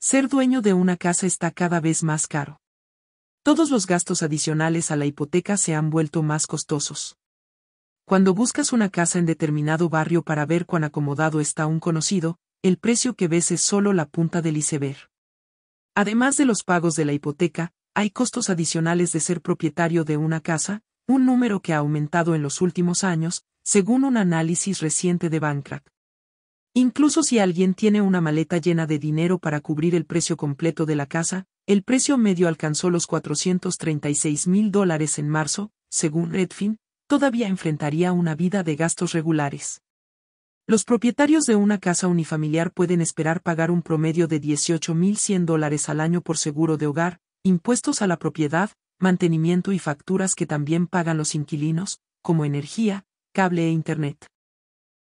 Ser dueño de una casa está cada vez más caro. Todos los gastos adicionales a la hipoteca se han vuelto más costosos. Cuando buscas una casa en determinado barrio para ver cuán acomodado está un conocido, el precio que ves es solo la punta del iceberg. Además de los pagos de la hipoteca, hay costos adicionales de ser propietario de una casa, un número que ha aumentado en los últimos años, según un análisis reciente de Bankrate. Incluso si alguien tiene una maleta llena de dinero para cubrir el precio completo de la casa, el precio medio alcanzó los 436 mil dólares en marzo, según Redfin, todavía enfrentaría una vida de gastos regulares. Los propietarios de una casa unifamiliar pueden esperar pagar un promedio de 18.100 dólares al año por seguro de hogar, impuestos a la propiedad, mantenimiento y facturas que también pagan los inquilinos, como energía, cable e Internet.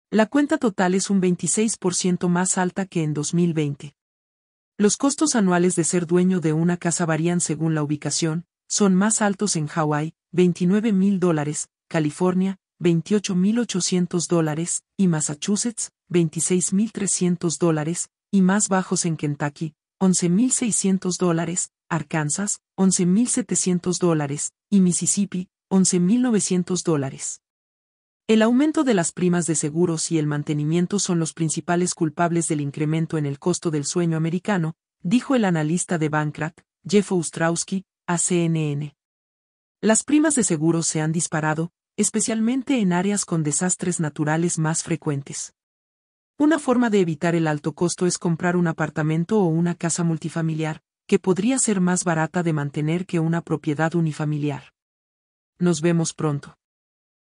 La cuenta total es un 26% más alta que en 2020. Los costos anuales de ser dueño de una casa varían según la ubicación, son más altos en Hawái, 29 mil dólares, California, 28 mil 800 dólares, y Massachusetts, 26 mil 300 dólares, y más bajos en Kentucky, mil 11.600 dólares, Arkansas, mil 700 dólares, y Mississippi, mil 11.900 dólares. El aumento de las primas de seguros y el mantenimiento son los principales culpables del incremento en el costo del sueño americano, dijo el analista de Bankrat, Jeff Ostrowski, a CNN. Las primas de seguros se han disparado, especialmente en áreas con desastres naturales más frecuentes. Una forma de evitar el alto costo es comprar un apartamento o una casa multifamiliar, que podría ser más barata de mantener que una propiedad unifamiliar. Nos vemos pronto.